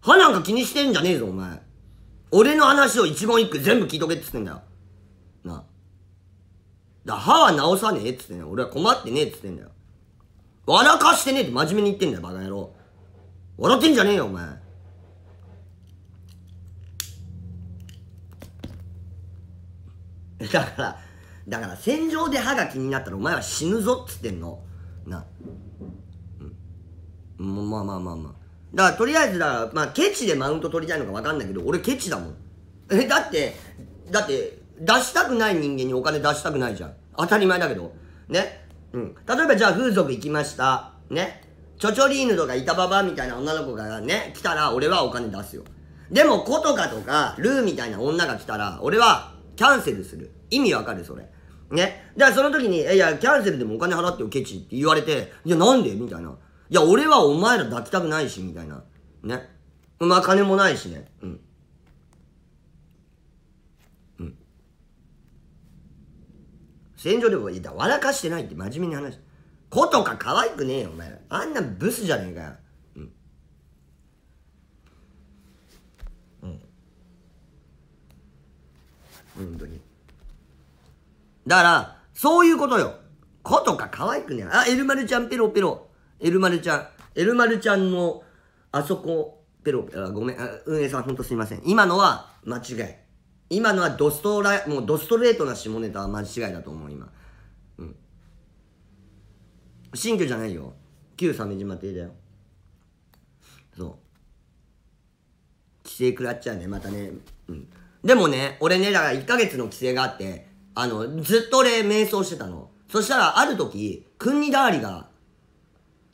歯なんか気にしてんじゃねえぞ、お前。俺の話を一言一句全部聞いとけっつってんだよ。なだ歯は直さねえっつってんだよ。俺は困ってねえっつってんだよ。笑かしてねえって真面目に言ってんだよ、バカ野郎。笑ってんじゃねえよ、お前。だから、だから戦場で歯が気になったらお前は死ぬぞっつってんの。な。うん。まあまあまあまあ。だからとりあえずだから、まあ、ケチでマウント取りたいのか分かんないけど俺ケチだもんえだってだって出したくない人間にお金出したくないじゃん当たり前だけどねうん例えばじゃあ風俗行きましたねチョチョリーヌとか板ババみたいな女の子がね来たら俺はお金出すよでもコトカとかルーみたいな女が来たら俺はキャンセルする意味わかるそれねだからその時に「いやキャンセルでもお金払ってよケチ」って言われて「いやなんで?」みたいないや、俺はお前ら抱きたくないし、みたいな。ね。まあ、金もないしね。うん。うん。戦場でも、いや、笑かしてないって真面目に話。子とか可愛くねえよ、お前ら。あんなブスじゃねえかよ。うん。うん。本当に。だから、そういうことよ。子とか可愛くねえ。あ、エルマルちゃんペロペロ。エルマルちゃん、エルマルちゃんの、あそこ、ペロ、ペロ、ごめん、運営さんほんとすみません。今のは間違い。今のはドストラ、もうドストレートな下ネタは間違いだと思う、今。うん。新居じゃないよ。旧鮫島邸だよ。そう。規制食らっちゃうね、またね。うん。でもね、俺ね、だから1ヶ月の規制があって、あの、ずっと俺、瞑想してたの。そしたら、ある時、クンニダーリが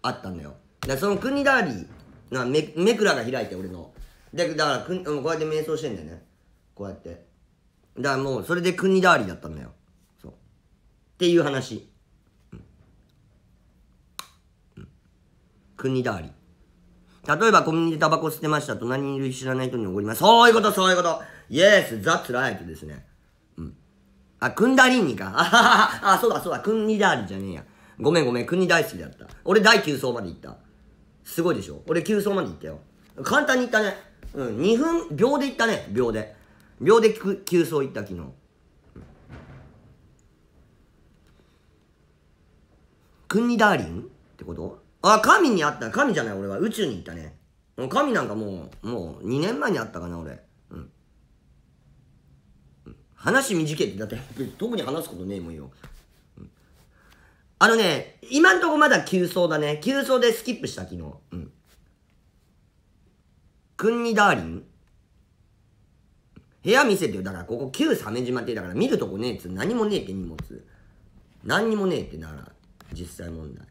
あったんだよでその国ダーりーなめめくらが開いて俺のでだからくこうやって瞑想してんだよねこうやってだからもうそれで国ダーりーだったんだよそうっていう話、うんうん、国ダーりー例えばコンビニでタバコ吸ってました隣にいる知らない人におごりますそういうことそういうことイエスザツライトですねうんあクンダリーニか ああそうだそうだクンニダーリじゃねえやごめんごめん、国大好きだった。俺第9層まで行った。すごいでしょ俺9層まで行ったよ。簡単に行ったね。うん、2分、秒で行ったね、秒で。秒で9層行った、昨日。国ダーリンってことあ、神に会った。神じゃない、俺は。宇宙に行ったね。神なんかもう、もう2年前に会ったかな、俺。うん。話短いって、だって、特に話すことねえもんよ。あのね、今んとこまだ急走だね。急走でスキップした、昨日。うん。くんにダーリン部屋見せてよ。だから、ここ旧鮫島って、言だから見るとこねえっつ何もねえって荷物。何にもねえって、なら、実際問題。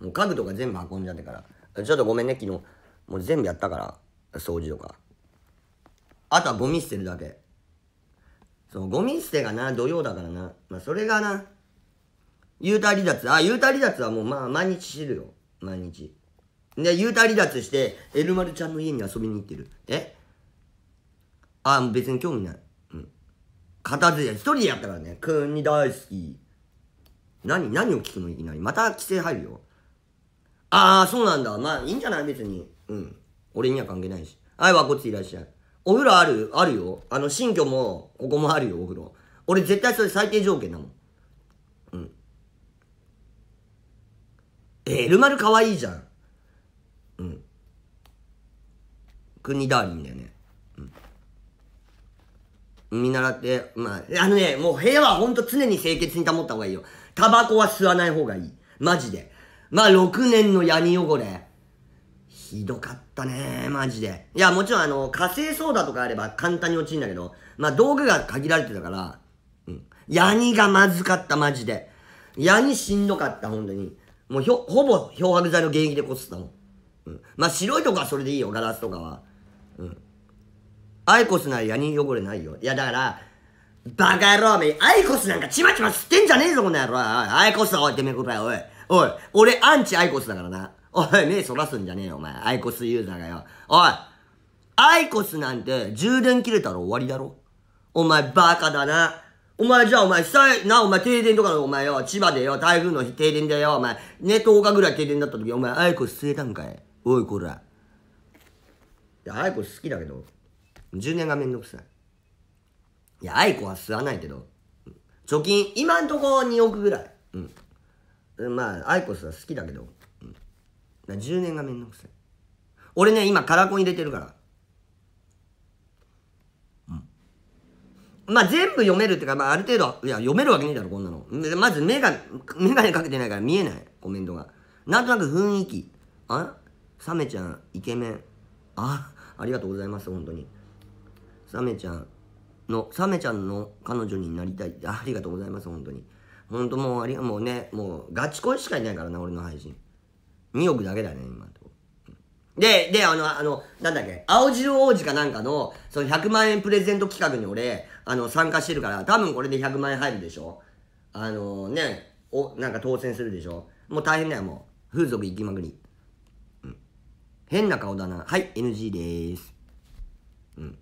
もう家具とか全部運んじゃってから。ちょっとごめんね、昨日。もう全部やったから、掃除とか。あとはゴミ捨てるだけ。そう、ゴミ捨てがな、土曜だからな。まあ、それがな、幽体離脱。あ、幽体離脱はもう、まあ、毎日してるよ。毎日。で、幽体離脱して、エルマルちゃんの家に遊びに行ってる。えあ、別に興味ない。うん。片付け、一人でやったからね。くんに大好き。何、何を聞くのいきなり。また規制入るよ。ああ、そうなんだ。まあ、いいんじゃない別に。うん。俺には関係ないし。はい、わこっちいらっしゃい。お風呂あるあるよ。あの、新居も、ここもあるよ、お風呂。俺絶対それ最低条件だもん。うん。え、ルマル可愛いじゃん。うん。国ダーリンだよね。うん。見習って、まあ、あのね、もう部屋はほんと常に清潔に保った方がいいよ。タバコは吸わない方がいい。マジで。まあ、6年の闇汚れ。ひどかったね、マジで。いや、もちろん、あの、火星ソーダとかあれば簡単に落ちるんだけど、まあ、道具が限られてたから、うん。ヤニがまずかった、マジで。ヤニしんどかった、本当に。もうひょ、ほぼ漂白剤の原液でこすったもん。うん。まあ、白いとこはそれでいいよ、ガラスとかは。うん。アイコスならヤニ汚れないよ。いや、だから、バカ野郎、めアイコスなんかちまちま吸ってんじゃねえぞ、この野郎。アイコスだ、おい、てめえこら、おい。おい、俺、アンチアイコスだからな。おい、目そらすんじゃねえよ、お前。アイコスユーザーがよ。おいアイコスなんて充電切れたら終わりだろお前バカだな。お前じゃあお前さい、な、お前停電とかのお前よ、千葉でよ、台風の日停電だよ、お前。ね、10日ぐらい停電だった時、お前アイコス吸えたんかい。おい、こら。いや、アイコス好きだけど、10年がめんどくさい。いや、アイコは吸わないけど、貯金、今んとこ2億ぐらい。うん。まあ、アイコスは好きだけど、だ10年がめんどくさい。俺ね、今、カラコン入れてるから。うん。まあ、全部読めるってか、まあ、ある程度、いや、読めるわけねえだろ、こんなの。まず、目が、ガネかけてないから見えない、コメントが。なんとなく雰囲気。あサメちゃん、イケメン。あ、ありがとうございます、本当に。サメちゃんの、サメちゃんの彼女になりたい。ありがとうございます、本当に。本当もう、ありが、もうね、もう、ガチ恋しかいないからな、俺の配信。2億だけだね、今と。で、で、あの、あの、なんだっけ、青汁王子かなんかの、その100万円プレゼント企画に俺、あの、参加してるから、多分これで100万円入るでしょあのね、お、なんか当選するでしょもう大変だよ、もう。風俗行きまくり。うん。変な顔だな。はい、NG でーす。うん。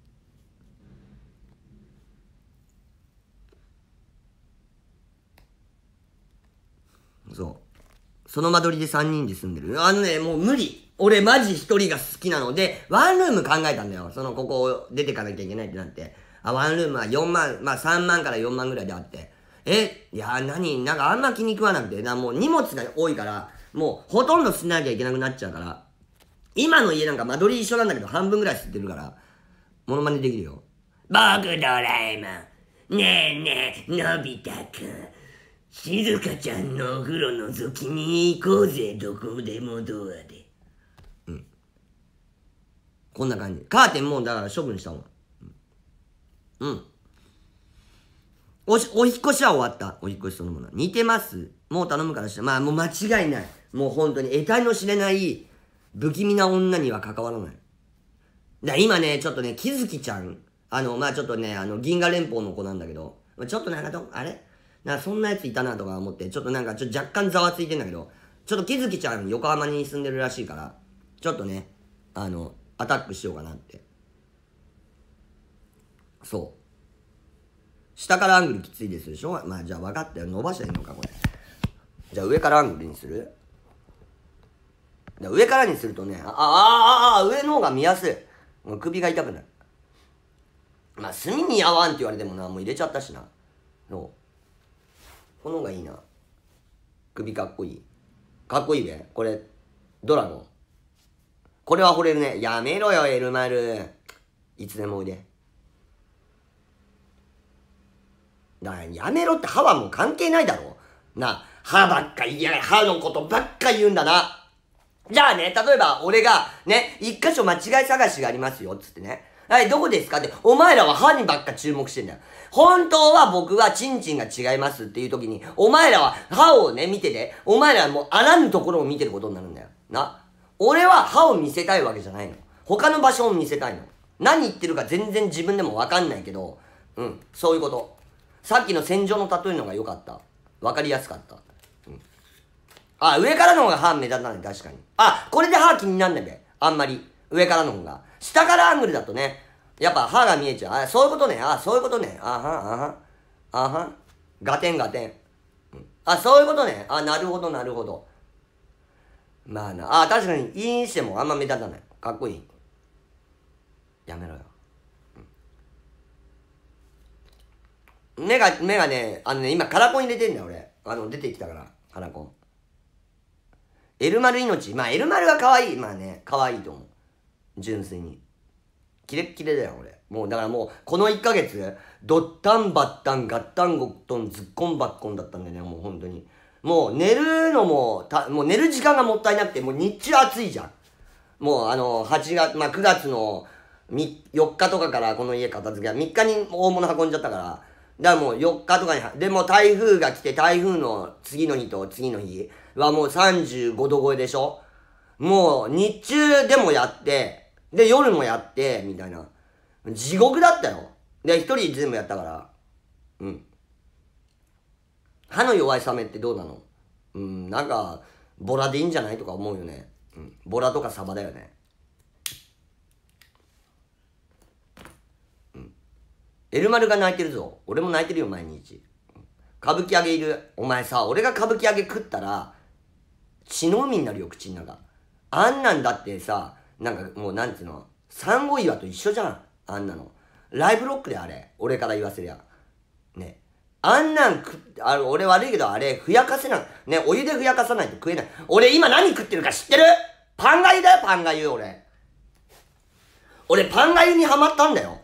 そう。その間取りで3人で住んでる。あのね、もう無理。俺マジ1人が好きなので、ワンルーム考えたんだよ。その、ここを出てかなきゃいけないってなって。あ、ワンルームは4万、まあ3万から4万ぐらいであって。え、いや、何なんかあんま気に食わなくて。な、もう荷物が多いから、もうほとんど捨てなきゃいけなくなっちゃうから。今の家なんか間取り一緒なんだけど、半分ぐらい捨ててるから、モノマネできるよ。僕ドラえもん。ねえねえ、のび太くん。静香ちゃんのお風呂のぞきに行こうぜ、どこでもドアで。うん。こんな感じ。カーテンもだから処分したもん。うん。おし、お引越しは終わった。お引越しそのもの。似てますもう頼むからしたまあもう間違いない。もう本当に、得体の知れない、不気味な女には関わらない。だ今ね、ちょっとね、きずきちゃん。あの、まあちょっとね、あの、銀河連邦の子なんだけど、ちょっとね、ああれなんかそんなやついたなとか思って、ちょっとなんかちょ若干ざわついてんだけど、ちょっと気づきちゃん横浜に住んでるらしいから、ちょっとね、あの、アタックしようかなって。そう。下からアングルきついですでしょまあじゃあ分かったよ。伸ばしてへいいのか、これ。じゃあ上からアングルにする上からにするとね、あ、あ、あ、あ、上の方が見やすい。もう首が痛くなる。まあ、炭に合わんって言われてもな、もう入れちゃったしな。そう。この方がいいな首かっこいいかっこいいべこれドラゴンこれは惚れるねやめろよエルマルいつでもおいでだやめろって歯はもう関係ないだろな歯ばっか言いやが歯のことばっか言うんだなじゃあね、例えば俺がね、一箇所間違い探しがありますよ、つってね。はい、どこですかって、お前らは歯にばっか注目してんだよ。本当は僕はチンチンが違いますっていう時に、お前らは歯をね、見てて、お前らはもうあらぬところを見てることになるんだよ。な。俺は歯を見せたいわけじゃないの。他の場所を見せたいの。何言ってるか全然自分でもわかんないけど、うん、そういうこと。さっきの戦場の例えのが良かった。わかりやすかった。うん。あ、上からの方が歯目立たない、確かに。あ、これで歯気になんないべ。あんまり。上からの方が。下からアングルだとね、やっぱ歯が見えちゃう。あ、そういうことね。あ、そういうことね。あはん、あはん。あはん。ガテンガテン。あ、そういうことね。あ、なるほど、なるほど。まあな。あ、確かに、いいにしてもあんま目立たない。かっこいい。やめろよ。目が、目がね、あのね、今、カラコン入れてんだよ、俺。あの、出てきたから、カラコン。エルマル命。まあ、エルマルが可愛い。まあね、可愛いと思う。純粋に。キレッキレだよ、俺。もう、だからもう、この1ヶ月、ドッタンバッタン、ガッタンゴットン、ズッコンバッコンだったんだよね、もう本当に。もう寝るのも、たもう寝る時間がもったいなくて、もう日中暑いじゃん。もうあの、8月、まあ、9月の4日とかからこの家片付け、3日に大物運んじゃったから、だからもう4日とかに、でも台風が来て、台風の次の日と次の日はもう35度超えでしょもう日中でもやって、で、夜もやって、みたいな。地獄だったよ。で、一人全部やったから。うん。歯の弱いサメってどうなのうん、なんか、ボラでいいんじゃないとか思うよね。うん。ボラとかサバだよね。うん。エルマルが泣いてるぞ。俺も泣いてるよ、毎日。歌舞伎揚げいる。お前さ、俺が歌舞伎揚げ食ったら、血の海になるよ、口の中。あんなんだってさ、なんかもうなんていうの、産後岩と一緒じゃん。あんなの。ライブロックであれ。俺から言わせりゃ。ね。あんなんく、あの、俺悪いけどあれ、ふやかせない。ね、お湯でふやかさないと食えない。俺今何食ってるか知ってるパンがゆだよ、パンがゆ、俺。俺、パンがゆにはまったんだよ。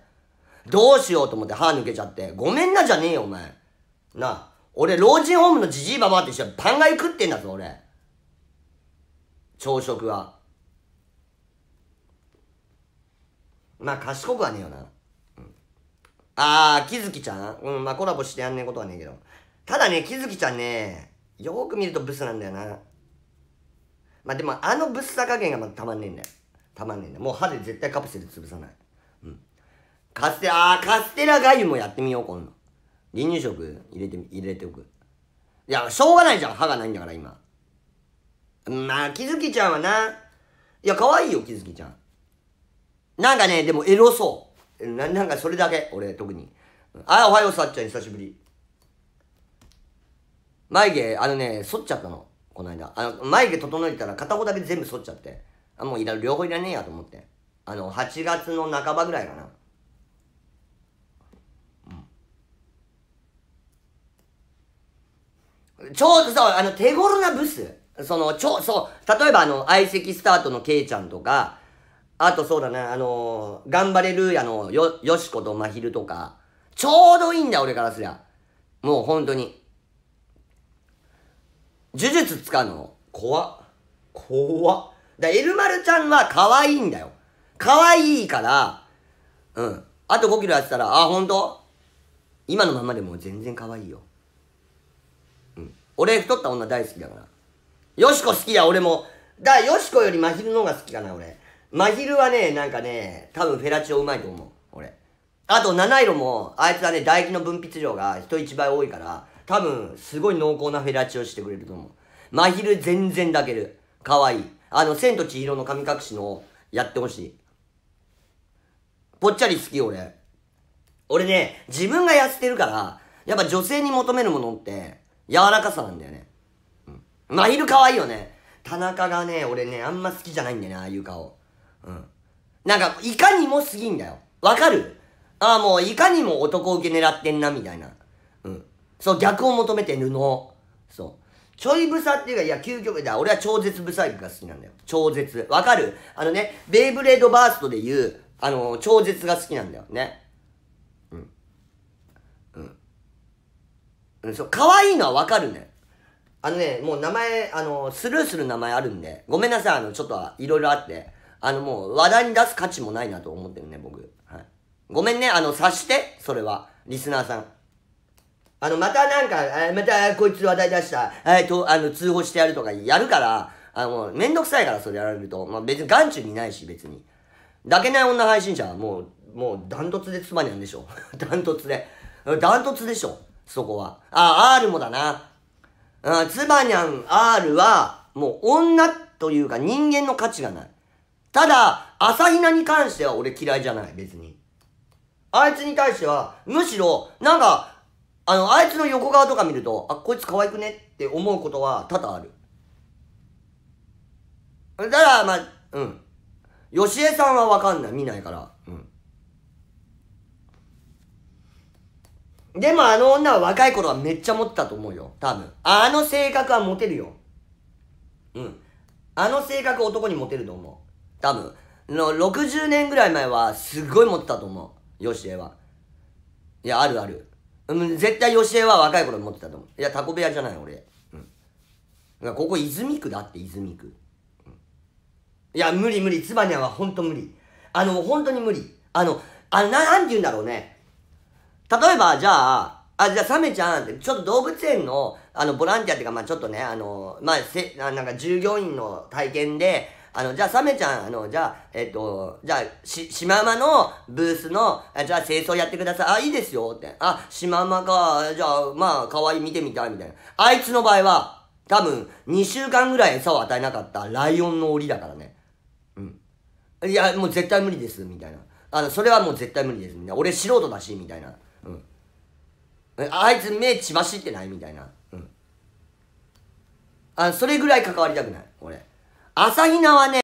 どうしようと思って歯抜けちゃって。ごめんなじゃねえよ、お前。なあ。俺、老人ホームのじじいばばって一緒にパンがゆ食ってんだぞ、俺。朝食は。まあ、賢くはねえよな。うん、あー、きづきちゃんうん、まあ、コラボしてやんねえことはねえけど。ただね、きづきちゃんね、よーく見るとブスなんだよな。まあ、でも、あのブスさ加減がまたまんねえんだよ。たまんねえんだよ。もう歯で絶対カプセル潰さない。うん。カステラ、あー、カステラがゆもやってみよう、今度。離乳食入れて、入れておく。いや、しょうがないじゃん。歯がないんだから、今。まあ、きづきちゃんはな。いや、可愛いよ、きづきちゃん。なんかね、でもエロそう。ななんかそれだけ、俺、特に。あ、おはよう、さっちゃん、久しぶり。眉毛、あのね、剃っちゃったの。この間。あの、眉毛整えたら片方だけ全部剃っちゃって。あ、もういら、両方いらねえやと思って。あの、8月の半ばぐらいかな。ちょうどさ、あの、手頃なブス。その、ちょ、う、そう、例えばあの、相席スタートのケイちゃんとか、あとそうだな、あのー、頑張れるやの、よ、よしことまひるとか、ちょうどいいんだ、俺からすりゃ。もう本当に。呪術使うの怖っ。怖っ。だ、エルマルちゃんは可愛いんだよ。可愛いから、うん。あと5キロやってたら、あ、ほんと今のままでも全然可愛いよ。うん。俺太った女大好きだから。よしこ好きだ、俺も。だ、よしこよりまひるの方が好きかな、俺。真昼はね、なんかね、多分フェラチオうまいと思う。俺。あと、七色も、あいつはね、唾液の分泌量が人一倍多いから、多分、すごい濃厚なフェラチオしてくれると思う。真昼全然抱ける。かわいい。あの、千と千尋の神隠しの、やってほしい。ぽっちゃり好き、俺。俺ね、自分が痩せてるから、やっぱ女性に求めるものって、柔らかさなんだよね。うん。真昼ル可いいよね。田中がね、俺ね、あんま好きじゃないんだよね、ああいう顔。うん。なんか、いかにもすぎんだよ。わかるああ、もう、いかにも男受け狙ってんな、みたいな。うん。そう、逆を求めて布。そう。ちょいブサっていうか、いや、究極だ。俺は超絶ブサイクが好きなんだよ。超絶。わかるあのね、ベイブレードバーストで言う、あの、超絶が好きなんだよね。うん。うん。うん、そう、可愛いのはわかるね。あのね、もう名前、あの、スルーする名前あるんで、ごめんなさい、あの、ちょっといろいろあって。あのもう話題に出す価値もないなと思ってるね、僕。はい。ごめんね、あの、察して、それは。リスナーさん。あの、またなんか、また、こいつ話題出した、えー、と、あの、通報してやるとかやるから、あの、めんどくさいから、それやられると。まあ、別に眼中にないし、別に。抱けない女配信者はもう、もう、ダントツで妻にゃんでしょ。ダントツで。ダントツでしょ。そこは。あ、R もだな。うん、つばにゃん R は、もう女というか人間の価値がない。ただ、朝比奈に関しては俺嫌いじゃない、別に。あいつに対しては、むしろ、なんか、あの、あいつの横側とか見ると、あ、こいつ可愛くねって思うことは多々ある。だから、まあ、うん。しえさんはわかんない。見ないから。うん。でもあの女は若い頃はめっちゃモテたと思うよ。多分。あの性格はモテるよ。うん。あの性格男にモテると思う。多分。の、60年ぐらい前は、すごい持ってたと思う。ヨシエは。いや、あるある。うん、絶対ヨシエは若い頃持ってたと思う。いや、タコ部屋じゃない、俺。うん。ここ、泉区だって、泉区。うん、いや、無理無理。つばにゃんはほんと無理。あの、本当に無理。あの、あな、なんて言うんだろうね。例えば、じゃあ、あ、じゃあ、サメちゃん、ちょっと動物園の、あの、ボランティアっていうか、まあちょっとね、あの、まあせ、なんか従業員の体験で、あの、じゃあ、サメちゃん、あの、じゃあ、えっと、じゃあ、し、しままのブースの、じゃあ、清掃やってください。あ、いいですよ、って。あ、しままか。じゃあ、まあ、可愛い見てみたい、みたいな。あいつの場合は、多分、2週間ぐらい餌を与えなかったライオンの檻だからね。うん。いや、もう絶対無理です、みたいな。あの、それはもう絶対無理です、みたいな。俺素人だし、みたいな。うん。あいつ目血走ってないみたいな。うん。あ、それぐらい関わりたくない、俺。朝比奈はね